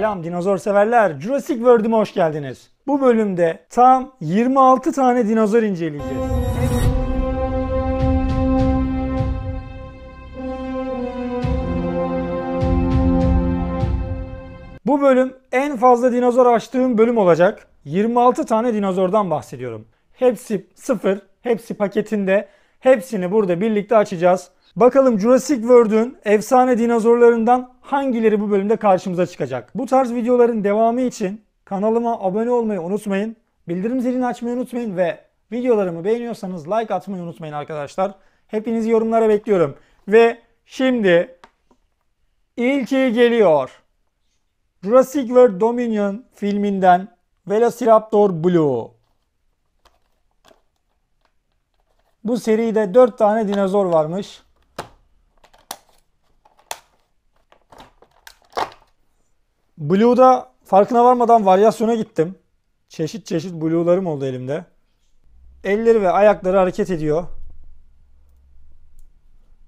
Selam dinozor severler. Jurassic World'üme hoş geldiniz. Bu bölümde tam 26 tane dinozor inceleyeceğiz. Bu bölüm en fazla dinozor açtığım bölüm olacak. 26 tane dinozordan bahsediyorum. Hepsi sıfır, hepsi paketinde. Hepsini burada birlikte açacağız. Bakalım Jurassic World'ün efsane dinozorlarından hangileri bu bölümde karşımıza çıkacak? Bu tarz videoların devamı için kanalıma abone olmayı unutmayın. Bildirim zilini açmayı unutmayın ve videolarımı beğeniyorsanız like atmayı unutmayın arkadaşlar. Hepinizi yorumlara bekliyorum. Ve şimdi ilki geliyor. Jurassic World Dominion filminden Velociraptor Blue. Bu seride 4 tane dinozor varmış. Blue'da farkına varmadan varyasyona gittim. Çeşit çeşit blue'larım oldu elimde. Elleri ve ayakları hareket ediyor.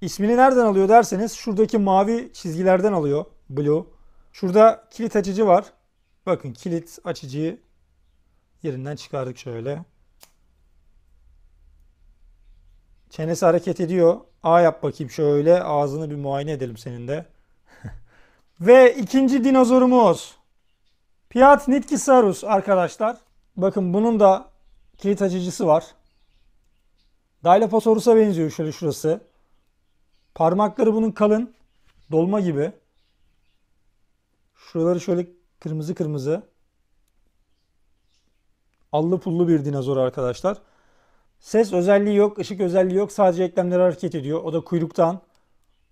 İsmini nereden alıyor derseniz şuradaki mavi çizgilerden alıyor blue. Şurada kilit açıcı var. Bakın kilit açıcıyı yerinden çıkardık şöyle. Çenesi hareket ediyor. A yap bakayım şöyle. Ağzını bir muayene edelim senin de. Ve ikinci dinozorumuz Piat Nitkisaurus arkadaşlar. Bakın bunun da kilit açıcısı var. Dilophosaurus'a benziyor şöyle şurası. Parmakları bunun kalın. Dolma gibi. Şuraları şöyle kırmızı kırmızı. Allı pullu bir dinozor arkadaşlar. Ses özelliği yok, ışık özelliği yok. Sadece eklemleri hareket ediyor. O da kuyruktan,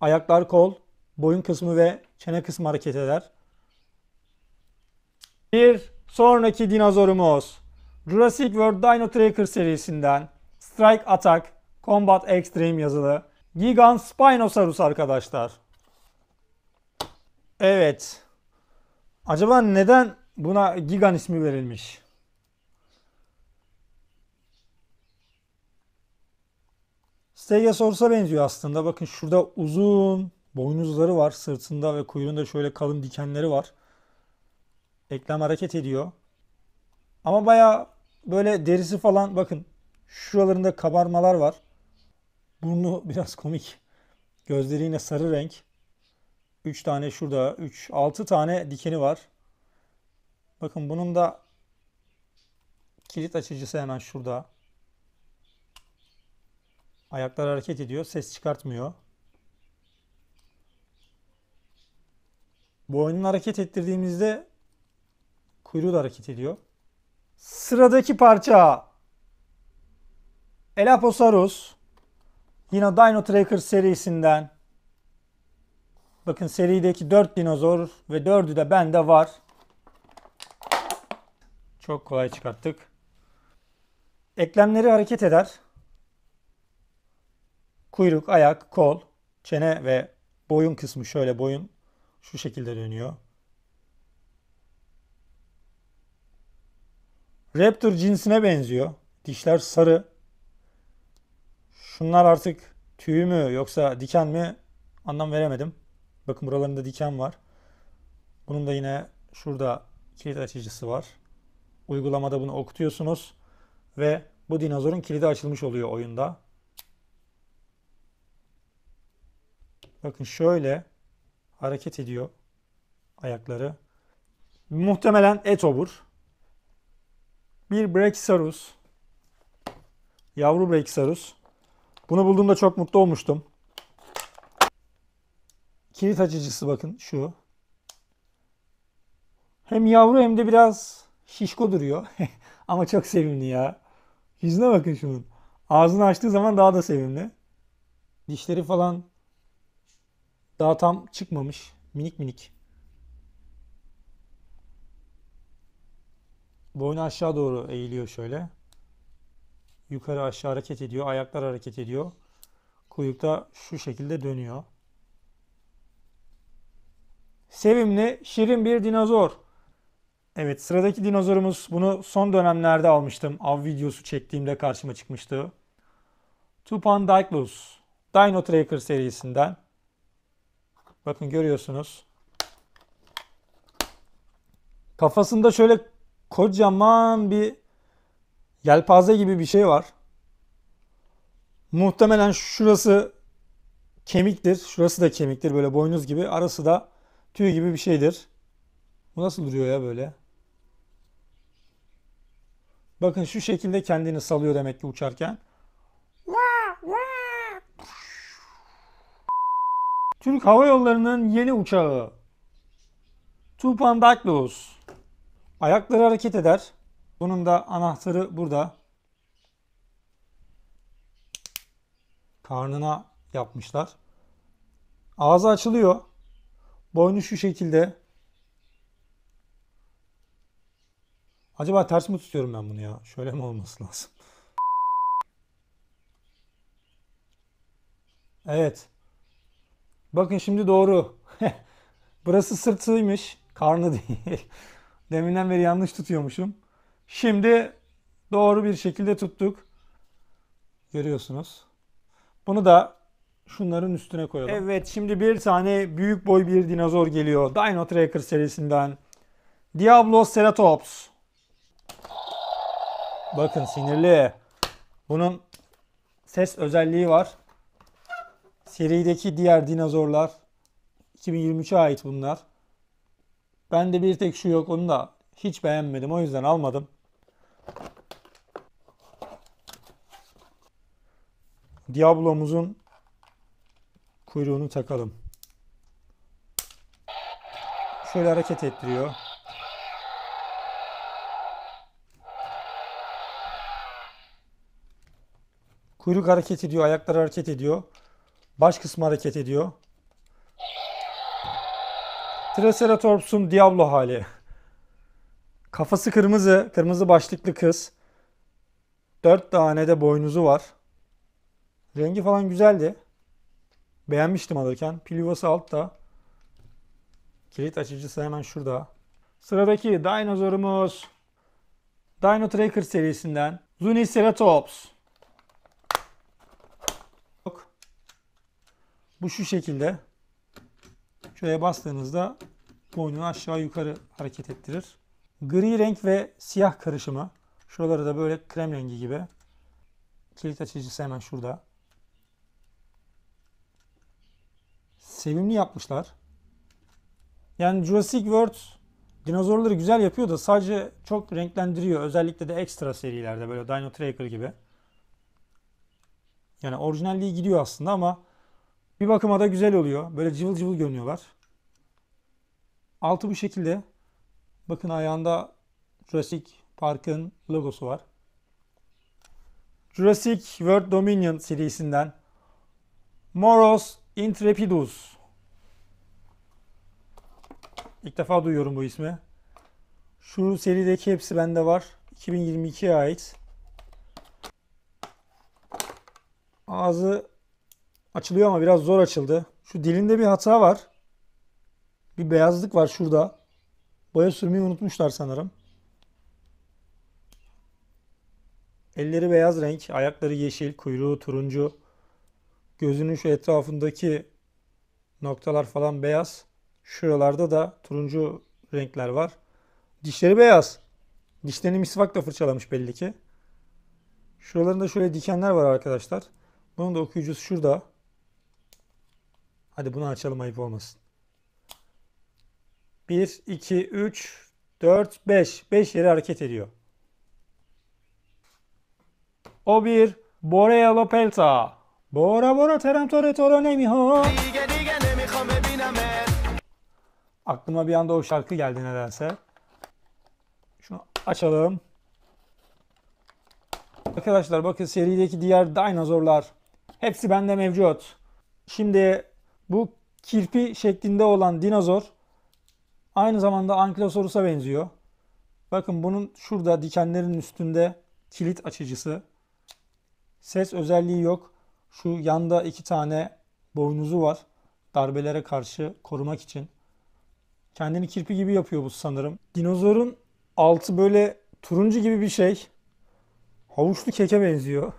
ayaklar, kol, boyun kısmı ve Çene kısmı hareket eder. Bir sonraki dinozorumuz Jurassic World Dino Tracker serisinden Strike Attack Combat Extreme yazılı Gigant Spinosaurus arkadaşlar. Evet. Acaba neden buna Gigan ismi verilmiş? Stegosaurus'a benziyor aslında. Bakın şurada uzun Boynuzları var sırtında ve kuyruğunda şöyle kalın dikenleri var. Eklem hareket ediyor. Ama baya böyle derisi falan bakın şuralarında kabarmalar var. Burnu biraz komik. Gözleri yine sarı renk. 3 tane şurada 3 6 tane dikeni var. Bakın bunun da kilit açıcısı hemen şurada. Ayaklar hareket ediyor, ses çıkartmıyor. Boynunu hareket ettirdiğimizde kuyruğu da hareket ediyor. Sıradaki parça Elaposaurus. Yine Dino Tracker serisinden. Bakın serideki 4 dinozor ve 4'ü de bende var. Çok kolay çıkarttık. Eklemleri hareket eder. Kuyruk, ayak, kol, çene ve boyun kısmı şöyle boyun şu şekilde dönüyor. Raptor cinsine benziyor. Dişler sarı. Şunlar artık tüy mü yoksa diken mi anlam veremedim. Bakın buralarında diken var. Bunun da yine şurada kilit açıcısı var. Uygulamada bunu okutuyorsunuz ve bu dinozorun kilidi açılmış oluyor oyunda. Bakın şöyle hareket ediyor ayakları. Muhtemelen etobur. Bir Brachysarus. Yavru Brachysarus. Bunu bulduğumda çok mutlu olmuştum. Kilit açıcısı bakın şu. Hem yavru hem de biraz şişko duruyor. Ama çok sevimli ya. Yüzüne bakın şunun. Ağzını açtığı zaman daha da sevimli. Dişleri falan daha tam çıkmamış. Minik minik. Boynu aşağı doğru eğiliyor şöyle. Yukarı aşağı hareket ediyor. Ayaklar hareket ediyor. Kuyrukta şu şekilde dönüyor. Sevimli, şirin bir dinozor. Evet sıradaki dinozorumuz bunu son dönemlerde almıştım. Av videosu çektiğimde karşıma çıkmıştı. Tupan Diclos. Dino Tracker serisinden. Bakın görüyorsunuz. Kafasında şöyle kocaman bir yelpaze gibi bir şey var. Muhtemelen şurası kemiktir. Şurası da kemiktir böyle boynuz gibi. Arası da tüy gibi bir şeydir. Bu nasıl duruyor ya böyle? Bakın şu şekilde kendini salıyor demek ki uçarken. Türk Hava Yolları'nın yeni uçağı Tupan Daklus. Ayakları hareket eder. Bunun da anahtarı burada. Karnına yapmışlar. Ağzı açılıyor. Boynu şu şekilde. Acaba ters mi tutuyorum ben bunu ya? Şöyle mi olması lazım? Evet. Bakın şimdi doğru. Burası sırtıymış. Karnı değil. Deminden beri yanlış tutuyormuşum. Şimdi doğru bir şekilde tuttuk. Görüyorsunuz. Bunu da şunların üstüne koyalım. Evet şimdi bir tane büyük boy bir dinozor geliyor. Dino Tracker serisinden. Diablo Ceratops. Bakın sinirli. Bunun ses özelliği var. Serideki diğer dinozorlar 2023'e ait bunlar. Ben de bir tek şu yok onu da hiç beğenmedim o yüzden almadım. Diablo'muzun kuyruğunu takalım. Şöyle hareket ettiriyor. Kuyruk hareket ediyor, ayaklar hareket ediyor. Baş kısmı hareket ediyor. Triceratops'un Diablo hali. Kafası kırmızı, kırmızı başlıklı kız. Dört tane de boynuzu var. Rengi falan güzeldi. Beğenmiştim alırken. Pil yuvası altta. Kilit açıcısı hemen şurada. Sıradaki dinozorumuz Dino Tracker serisinden Zuniceratops. Bu şu şekilde. Şuraya bastığınızda boynunu aşağı yukarı hareket ettirir. Gri renk ve siyah karışımı. Şuraları da böyle krem rengi gibi. Kilit açıcısı hemen şurada. Sevimli yapmışlar. Yani Jurassic World dinozorları güzel yapıyor da sadece çok renklendiriyor. Özellikle de ekstra serilerde böyle Dino Tracker gibi. Yani orijinalliği gidiyor aslında ama bir bakıma da güzel oluyor. Böyle cıvıl cıvıl görünüyorlar. Altı bu şekilde. Bakın ayağında Jurassic Park'ın logosu var. Jurassic World Dominion serisinden Moros Intrepidus. İlk defa duyuyorum bu ismi. Şu serideki hepsi bende var. 2022'ye ait. Ağzı Açılıyor ama biraz zor açıldı. Şu dilinde bir hata var. Bir beyazlık var şurada. Boya sürmeyi unutmuşlar sanırım. Elleri beyaz renk, ayakları yeşil, kuyruğu turuncu. Gözünün şu etrafındaki noktalar falan beyaz. Şuralarda da turuncu renkler var. Dişleri beyaz. Dişlerini misvakla fırçalamış belli ki. Şuralarında şöyle dikenler var arkadaşlar. Bunun da okuyucusu şurada. Hadi bunu açalım ayıp olmasın. 1, 2, 3, 4, 5. 5 yeri hareket ediyor. O bir Borea Lopelta. Bora Bora Terem Tore Toro Nemiho. Aklıma bir anda o şarkı geldi nedense. Şunu açalım. Arkadaşlar bakın serideki diğer dinozorlar hepsi bende mevcut. Şimdi bu kirpi şeklinde olan dinozor aynı zamanda Ankylosaurus'a benziyor. Bakın bunun şurada dikenlerin üstünde kilit açıcısı. Ses özelliği yok. Şu yanda iki tane boynuzu var. Darbelere karşı korumak için. Kendini kirpi gibi yapıyor bu sanırım. Dinozorun altı böyle turuncu gibi bir şey. Havuçlu keke benziyor.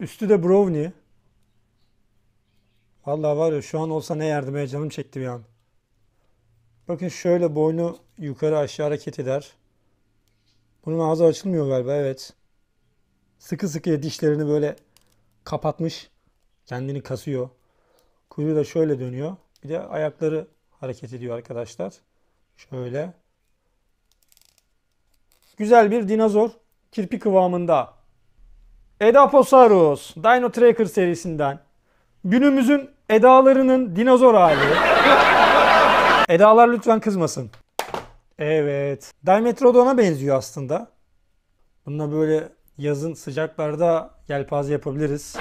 Üstü de brownie. Vallahi var ya şu an olsa ne yardıma canım çekti bir Bakın şöyle boynu yukarı aşağı hareket eder. Bunun ağzı açılmıyor galiba evet. Sıkı sıkı dişlerini böyle kapatmış. Kendini kasıyor. Kuyruğu da şöyle dönüyor. Bir de ayakları hareket ediyor arkadaşlar. Şöyle. Güzel bir dinozor. Kirpi kıvamında. Eda Dino Tracker serisinden. Günümüzün Edalarının dinozor hali. Edalar lütfen kızmasın. Evet. Dimetrodon'a benziyor aslında. Bununla böyle yazın sıcaklarda yelpaze yapabiliriz.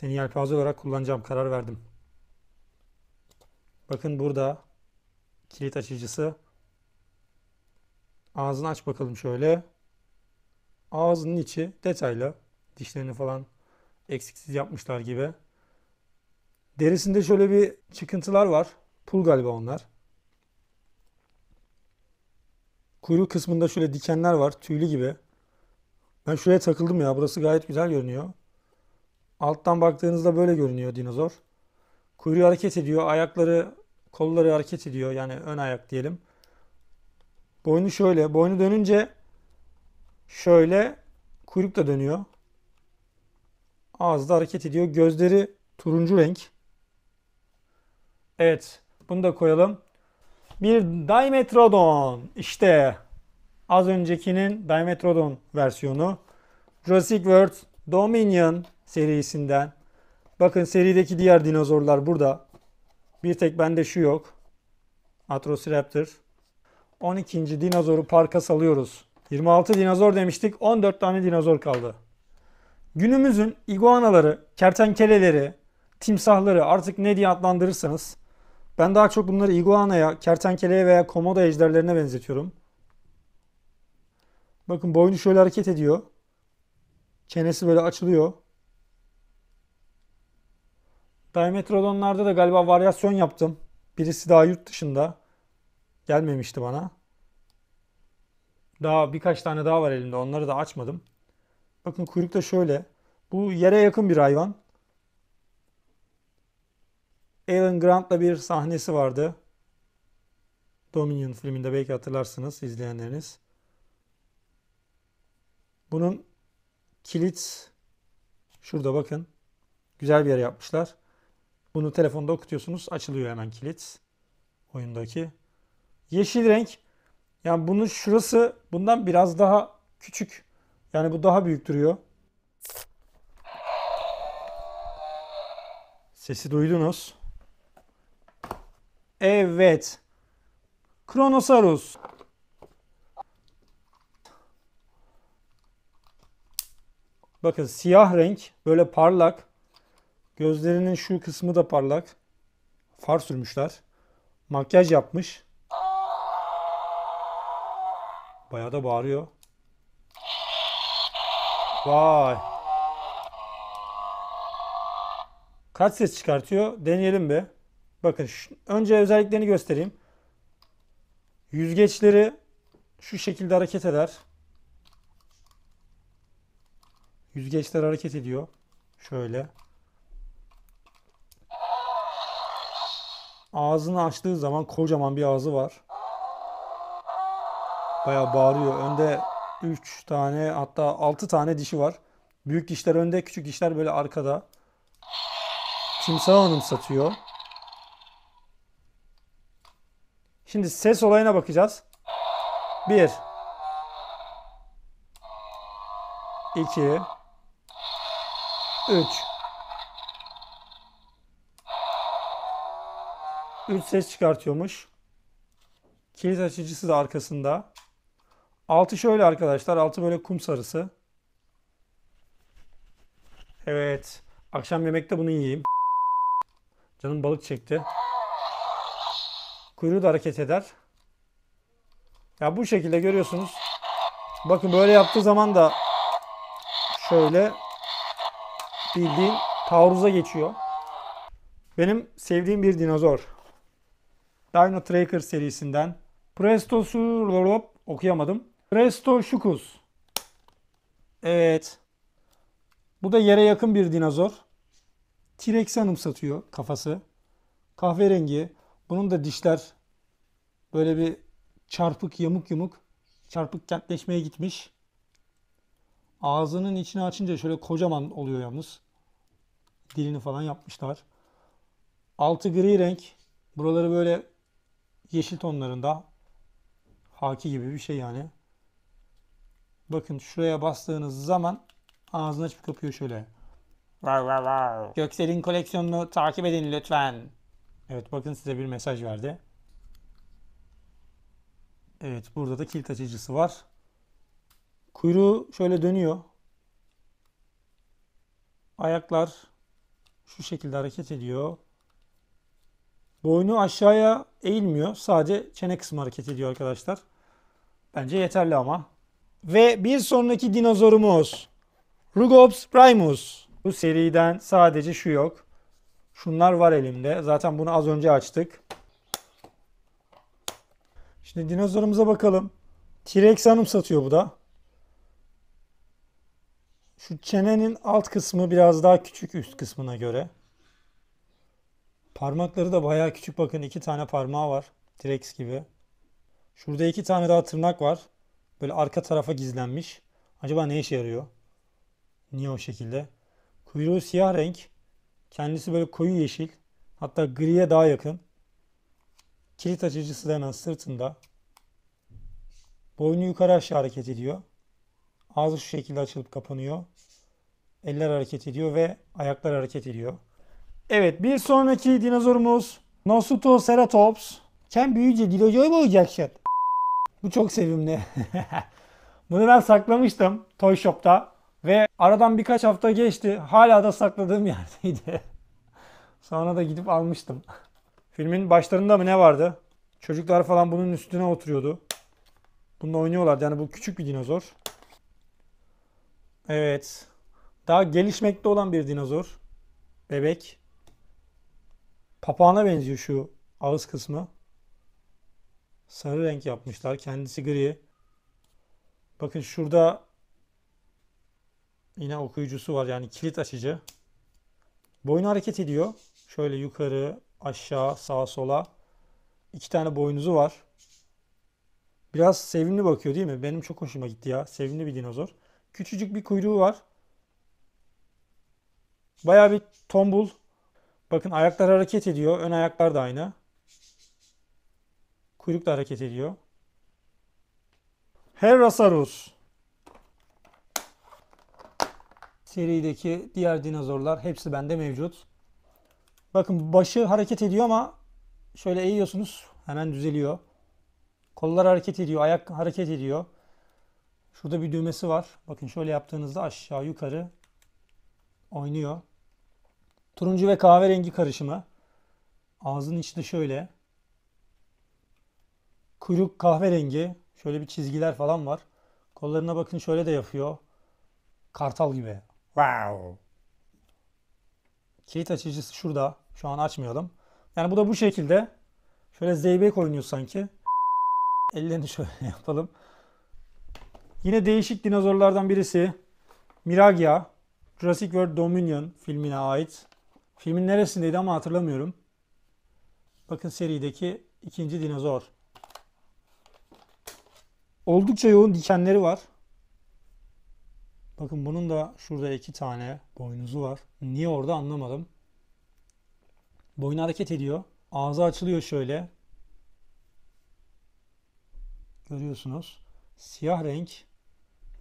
Seni yelpaze olarak kullanacağım. Karar verdim. Bakın burada kilit açıcısı. Ağzını aç bakalım şöyle. Ağzının içi detaylı. Dişlerini falan eksiksiz yapmışlar gibi. Derisinde şöyle bir çıkıntılar var. Pul galiba onlar. Kuyruğu kısmında şöyle dikenler var. Tüylü gibi. Ben şuraya takıldım ya. Burası gayet güzel görünüyor. Alttan baktığınızda böyle görünüyor dinozor. Kuyruğu hareket ediyor. Ayakları, kolları hareket ediyor. Yani ön ayak diyelim. Boynu şöyle. Boynu dönünce şöyle kuyruk da dönüyor. Ağızda hareket ediyor. Gözleri turuncu renk. Evet. Bunu da koyalım. Bir Dimetrodon. İşte az öncekinin Dimetrodon versiyonu. Jurassic World Dominion serisinden. Bakın serideki diğer dinozorlar burada. Bir tek bende şu yok. Atrociraptor. 12. dinozoru parka salıyoruz. 26 dinozor demiştik. 14 tane dinozor kaldı. Günümüzün iguanaları, kertenkeleleri, timsahları artık ne diye adlandırırsanız ben daha çok bunları iguanaya, kertenkeleye veya komodo ejderlerine benzetiyorum. Bakın boynu şöyle hareket ediyor. Çenesi böyle açılıyor. Dimetrodonlarda da galiba varyasyon yaptım. Birisi daha yurt dışında. Gelmemişti bana. Daha birkaç tane daha var elimde. Onları da açmadım. Bakın kuyruk da şöyle. Bu yere yakın bir hayvan. Alan Grant'la bir sahnesi vardı. Dominion filminde belki hatırlarsınız izleyenleriniz. Bunun kilit şurada bakın. Güzel bir yer yapmışlar. Bunu telefonda okutuyorsunuz. Açılıyor hemen kilit. Oyundaki. Yeşil renk. Yani bunun şurası bundan biraz daha küçük. Yani bu daha büyük duruyor. Sesi duydunuz. Evet. Kronosaurus. Bakın siyah renk böyle parlak. Gözlerinin şu kısmı da parlak. Far sürmüşler. Makyaj yapmış. Bayağı da bağırıyor. Vay. Kaç ses çıkartıyor? Deneyelim bir. Bakın önce özelliklerini göstereyim. Yüzgeçleri şu şekilde hareket eder. Yüzgeçler hareket ediyor. Şöyle. Ağzını açtığı zaman kocaman bir ağzı var. Bayağı bağırıyor. Önde 3 tane hatta 6 tane dişi var. Büyük dişler önde, küçük dişler böyle arkada. hanım satıyor Şimdi ses olayına bakacağız. 1 2 3 3 ses çıkartıyormuş. Kilit açıcısı da arkasında. Altı şöyle arkadaşlar. Altı böyle kum sarısı. Evet. Akşam yemekte bunu yiyeyim. Canım balık çekti. Kuyruğu da hareket eder. Ya bu şekilde görüyorsunuz. Bakın böyle yaptığı zaman da şöyle bildiğin taarruza geçiyor. Benim sevdiğim bir dinozor. Dino Tracker serisinden. Prestosurlorop okuyamadım. Resto Şukuz. Evet. Bu da yere yakın bir dinozor. T-Rex'i anımsatıyor kafası. Kahverengi. Bunun da dişler böyle bir çarpık yamuk yumuk çarpık kentleşmeye gitmiş. Ağzının içini açınca şöyle kocaman oluyor yalnız. Dilini falan yapmışlar. Altı gri renk. Buraları böyle yeşil tonlarında. Haki gibi bir şey yani. Bakın şuraya bastığınız zaman ağzını açıp kapıyor şöyle. Var var var. Göksel'in koleksiyonunu takip edin lütfen. Evet bakın size bir mesaj verdi. Evet burada da kilit açıcısı var. Kuyruğu şöyle dönüyor. Ayaklar şu şekilde hareket ediyor. Boynu aşağıya eğilmiyor. Sadece çene kısmı hareket ediyor arkadaşlar. Bence yeterli ama. Ve bir sonraki dinozorumuz Rugops primus. Bu seriden sadece şu yok. Şunlar var elimde. Zaten bunu az önce açtık. Şimdi dinozorumuza bakalım. T-Rex hanım satıyor bu da. Şu çenenin alt kısmı biraz daha küçük üst kısmına göre. Parmakları da bayağı küçük bakın. iki tane parmağı var. T-Rex gibi. Şurada iki tane daha tırnak var. Böyle arka tarafa gizlenmiş. Acaba ne işe yarıyor? Niye o şekilde? Kuyruğu siyah renk. Kendisi böyle koyu yeşil. Hatta griye daha yakın. Kilit açıcısı denen sırtında. Boynu yukarı aşağı hareket ediyor. Ağzı şu şekilde açılıp kapanıyor. Eller hareket ediyor ve ayaklar hareket ediyor. Evet bir sonraki dinozorumuz Nosutoceratops. Sen büyüyünce dinozor mu olacaksın? Bu çok sevimli. Bunu ben saklamıştım Toy Shop'ta ve aradan birkaç hafta geçti. Hala da sakladığım yerdeydi. Sonra da gidip almıştım. Filmin başlarında mı ne vardı? Çocuklar falan bunun üstüne oturuyordu. Bununla oynuyorlardı. Yani bu küçük bir dinozor. Evet. Daha gelişmekte olan bir dinozor. Bebek. Papağana benziyor şu ağız kısmı sarı renk yapmışlar. Kendisi gri. Bakın şurada yine okuyucusu var yani kilit açıcı. Boynu hareket ediyor. Şöyle yukarı, aşağı, sağa, sola. iki tane boynuzu var. Biraz sevimli bakıyor değil mi? Benim çok hoşuma gitti ya. Sevimli bir dinozor. Küçücük bir kuyruğu var. Baya bir tombul. Bakın ayaklar hareket ediyor. Ön ayaklar da aynı. Kuyruk da hareket ediyor. Herrasaurus. Serideki diğer dinozorlar hepsi bende mevcut. Bakın başı hareket ediyor ama şöyle eğiyorsunuz hemen düzeliyor. Kollar hareket ediyor, ayak hareket ediyor. Şurada bir düğmesi var. Bakın şöyle yaptığınızda aşağı yukarı oynuyor. Turuncu ve kahverengi karışımı. Ağzın içi de şöyle. Kuyruk kahverengi. Şöyle bir çizgiler falan var. Kollarına bakın şöyle de yapıyor. Kartal gibi. Wow. Kilit açıcısı şurada. Şu an açmayalım. Yani bu da bu şekilde. Şöyle zeybek oynuyor sanki. Ellerini şöyle yapalım. Yine değişik dinozorlardan birisi. Miragia. Jurassic World Dominion filmine ait. Filmin neresindeydi ama hatırlamıyorum. Bakın serideki ikinci dinozor. Oldukça yoğun dikenleri var. Bakın bunun da şurada iki tane boynuzu var. Niye orada anlamadım. Boynu hareket ediyor. Ağzı açılıyor şöyle. Görüyorsunuz. Siyah renk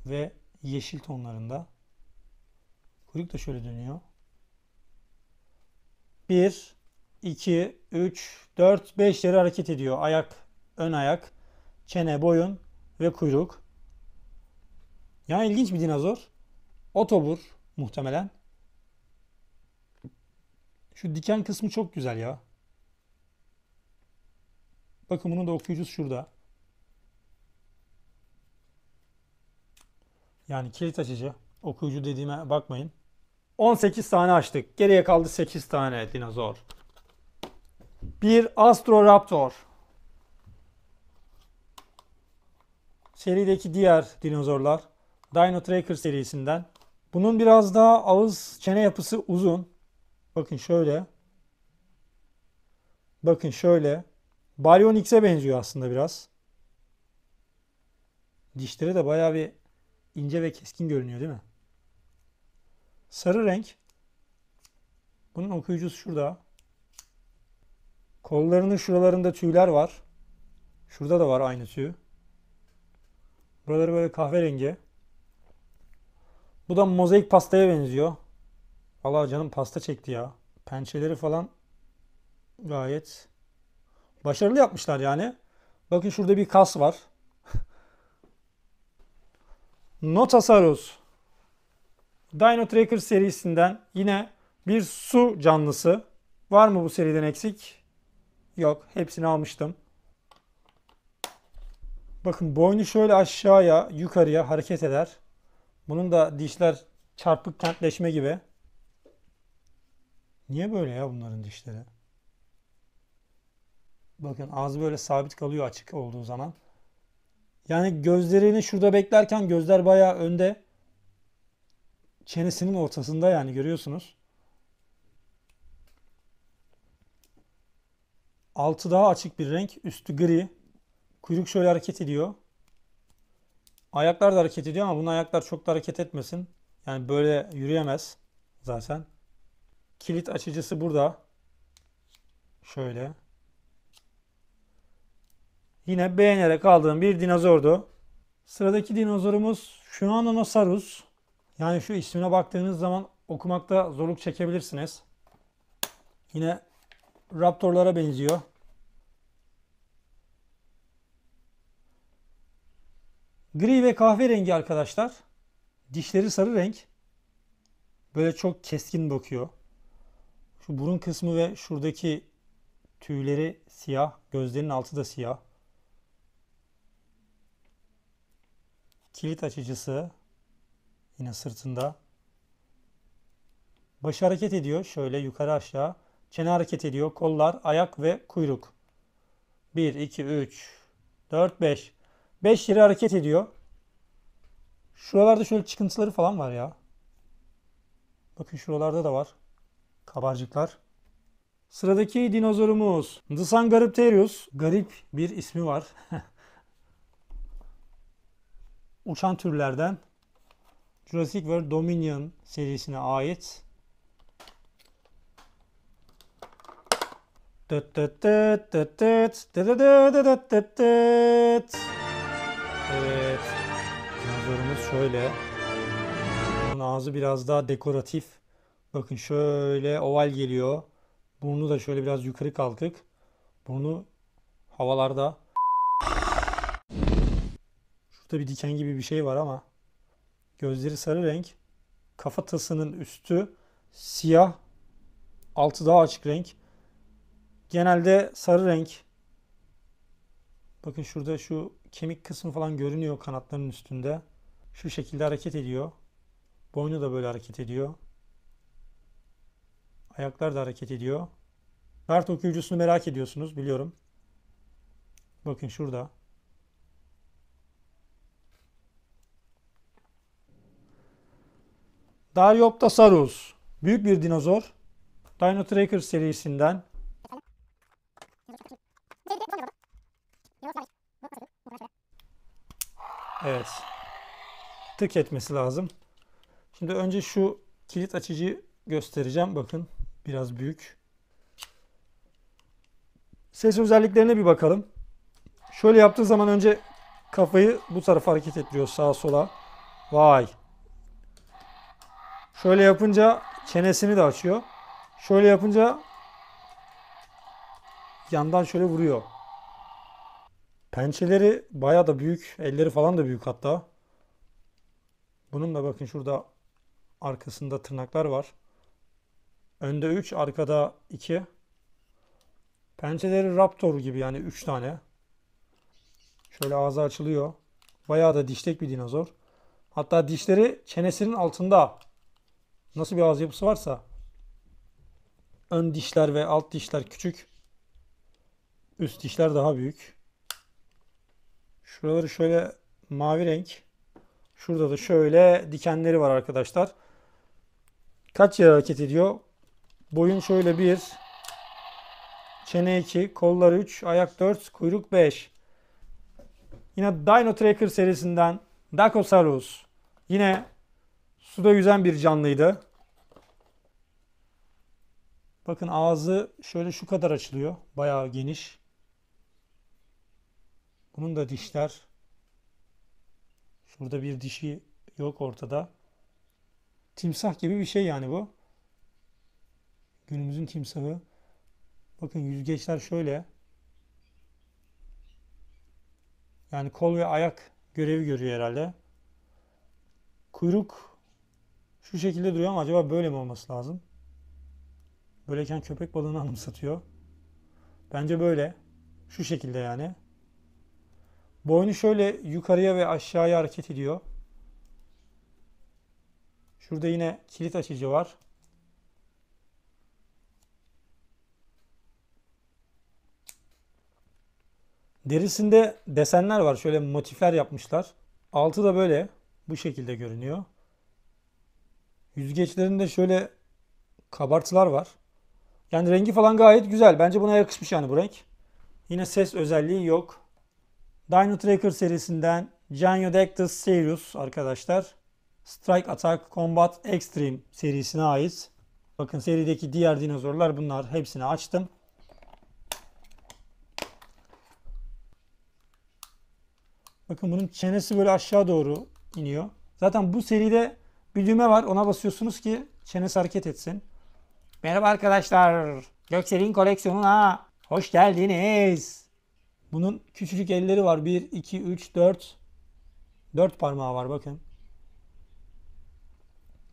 ve yeşil tonlarında. Kuyruk da şöyle dönüyor. 1, 2, 3, 4, 5 yere hareket ediyor. Ayak, ön ayak, çene, boyun, ve kuyruk. Yani ilginç bir dinozor. Otobur muhtemelen. Şu diken kısmı çok güzel ya. Bakın bunun da okuyucusu şurada. Yani kilit açıcı. Okuyucu dediğime bakmayın. 18 tane açtık. Geriye kaldı 8 tane dinozor. Bir Astroraptor. serideki diğer dinozorlar Dino Tracker serisinden. Bunun biraz daha ağız çene yapısı uzun. Bakın şöyle. Bakın şöyle. Baryonyx'e benziyor aslında biraz. Dişleri de bayağı bir ince ve keskin görünüyor değil mi? Sarı renk. Bunun okuyucusu şurada. Kollarının şuralarında tüyler var. Şurada da var aynı tüy. Buraları böyle kahverengi. Bu da mozaik pastaya benziyor. Allah canım pasta çekti ya. Pençeleri falan gayet başarılı yapmışlar yani. Bakın şurada bir kas var. Notasarus. Dino Tracker serisinden yine bir su canlısı. Var mı bu seriden eksik? Yok. Hepsini almıştım. Bakın boynu şöyle aşağıya, yukarıya hareket eder. Bunun da dişler çarpık kentleşme gibi. Niye böyle ya bunların dişleri? Bakın ağzı böyle sabit kalıyor açık olduğu zaman. Yani gözlerini şurada beklerken gözler bayağı önde. Çenesinin ortasında yani görüyorsunuz. Altı daha açık bir renk, üstü gri. Kuyruk şöyle hareket ediyor. Ayaklar da hareket ediyor ama bunun ayaklar çok da hareket etmesin. Yani böyle yürüyemez zaten. Kilit açıcısı burada. Şöyle. Yine beğenerek aldığım bir dinozordu. Sıradaki dinozorumuz Shuanonosaurus. Yani şu ismine baktığınız zaman okumakta zorluk çekebilirsiniz. Yine raptorlara benziyor. Gri ve kahverengi arkadaşlar. Dişleri sarı renk. Böyle çok keskin bakıyor. Şu burun kısmı ve şuradaki tüyleri siyah. Gözlerinin altı da siyah. Kilit açıcısı yine sırtında. Başı hareket ediyor. Şöyle yukarı aşağı. Çene hareket ediyor. Kollar, ayak ve kuyruk. 1, 2, 3, 4, 5. 5 lira hareket ediyor. Şuralarda şöyle çıkıntıları falan var ya. Bakın şuralarda da var. Kabarcıklar. Sıradaki dinozorumuz Dısan Garipterius. Garip bir ismi var. Uçan türlerden Jurassic World Dominion serisine ait. Dıt dıt dıt dıt dıt dıt dıt dıt dıt dıt Evet. Dinozorumuz şöyle. Bunun ağzı biraz daha dekoratif. Bakın şöyle oval geliyor. Burnu da şöyle biraz yukarı kalkık. Burnu havalarda. Şurada bir diken gibi bir şey var ama. Gözleri sarı renk. Kafa Kafatasının üstü siyah. Altı daha açık renk. Genelde sarı renk. Bakın şurada şu kemik kısmı falan görünüyor kanatlarının üstünde. Şu şekilde hareket ediyor. Boynu da böyle hareket ediyor. Ayaklar da hareket ediyor. Kart okuyucusunu merak ediyorsunuz biliyorum. Bakın şurada. Darioptasarus. Büyük bir dinozor. Dino Tracker serisinden Evet. Tık etmesi lazım. Şimdi önce şu kilit açıcıyı göstereceğim. Bakın biraz büyük. Ses özelliklerine bir bakalım. Şöyle yaptığın zaman önce kafayı bu tarafa hareket ettiriyor sağa sola. Vay. Şöyle yapınca çenesini de açıyor. Şöyle yapınca yandan şöyle vuruyor. Pençeleri baya da büyük. Elleri falan da büyük hatta. Bunun da bakın şurada arkasında tırnaklar var. Önde 3, arkada 2. Pençeleri Raptor gibi yani 3 tane. Şöyle ağzı açılıyor. Bayağı da diştek bir dinozor. Hatta dişleri çenesinin altında. Nasıl bir ağız yapısı varsa. Ön dişler ve alt dişler küçük. Üst dişler daha büyük. Şuraları şöyle mavi renk. Şurada da şöyle dikenleri var arkadaşlar. Kaç yer hareket ediyor? Boyun şöyle 1, çene 2, kollar 3, ayak 4, kuyruk 5. Yine Dino Tracker serisinden Dacosaurus. Yine suda yüzen bir canlıydı. Bakın ağzı şöyle şu kadar açılıyor. Bayağı geniş. Bunun da dişler şurada bir dişi yok ortada. Timsah gibi bir şey yani bu. Günümüzün timsahı. Bakın yüzgeçler şöyle. Yani kol ve ayak görevi görüyor herhalde. Kuyruk şu şekilde duruyor ama acaba böyle mi olması lazım? Böyleyken köpek balığını anımsatıyor. Bence böyle. Şu şekilde yani. Boynu şöyle yukarıya ve aşağıya hareket ediyor. Şurada yine kilit açıcı var. Derisinde desenler var. Şöyle motifler yapmışlar. Altı da böyle bu şekilde görünüyor. Yüzgeçlerinde şöyle kabartılar var. Yani rengi falan gayet güzel. Bence buna yakışmış yani bu renk. Yine ses özelliği yok. Dino Tracker serisinden Geniodactys Sirius arkadaşlar. Strike Attack Combat Extreme serisine ait. Bakın serideki diğer dinozorlar bunlar. Hepsini açtım. Bakın bunun çenesi böyle aşağı doğru iniyor. Zaten bu seride bir düğme var. Ona basıyorsunuz ki çenesi hareket etsin. Merhaba arkadaşlar. Göksel'in koleksiyonuna hoş geldiniz. Bunun küçücük elleri var. 1, 2, 3, 4. 4 parmağı var bakın.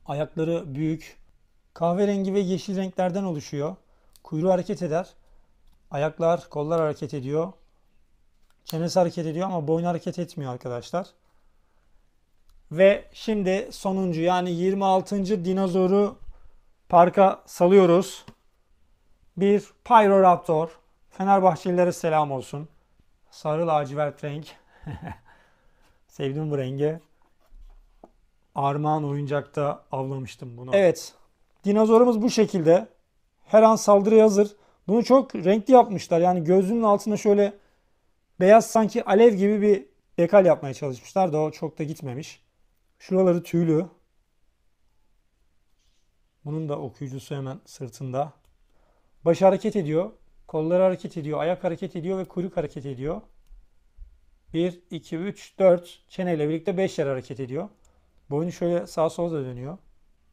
Ayakları büyük. Kahverengi ve yeşil renklerden oluşuyor. Kuyruğu hareket eder. Ayaklar, kollar hareket ediyor. Çenesi hareket ediyor ama boynu hareket etmiyor arkadaşlar. Ve şimdi sonuncu yani 26. dinozoru parka salıyoruz. Bir Pyroraptor. Fenerbahçelilere selam olsun. Sarı lacivert renk. Sevdim bu rengi. Armağan oyuncakta avlamıştım bunu. Evet. Dinozorumuz bu şekilde. Her an saldırıya hazır. Bunu çok renkli yapmışlar. Yani gözünün altına şöyle beyaz sanki alev gibi bir dekal yapmaya çalışmışlar da o çok da gitmemiş. Şuraları tüylü. Bunun da okuyucusu hemen sırtında. Baş hareket ediyor. Kolları hareket ediyor, ayak hareket ediyor ve kuyruk hareket ediyor. 1, 2, 3, 4 çeneyle birlikte 5 yer hareket ediyor. Boynu şöyle sağa sola da dönüyor.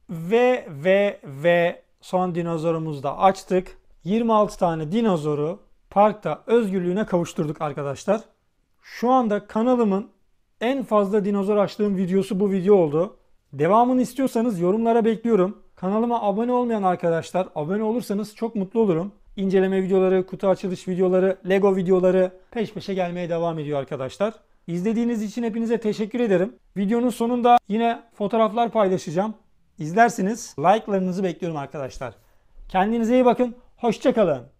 Ve ve ve son dinozorumuzu da açtık. 26 tane dinozoru parkta özgürlüğüne kavuşturduk arkadaşlar. Şu anda kanalımın en fazla dinozor açtığım videosu bu video oldu. Devamını istiyorsanız yorumlara bekliyorum. Kanalıma abone olmayan arkadaşlar abone olursanız çok mutlu olurum inceleme videoları, kutu açılış videoları, Lego videoları peş peşe gelmeye devam ediyor arkadaşlar. İzlediğiniz için hepinize teşekkür ederim. Videonun sonunda yine fotoğraflar paylaşacağım. İzlersiniz. Like'larınızı bekliyorum arkadaşlar. Kendinize iyi bakın. Hoşçakalın.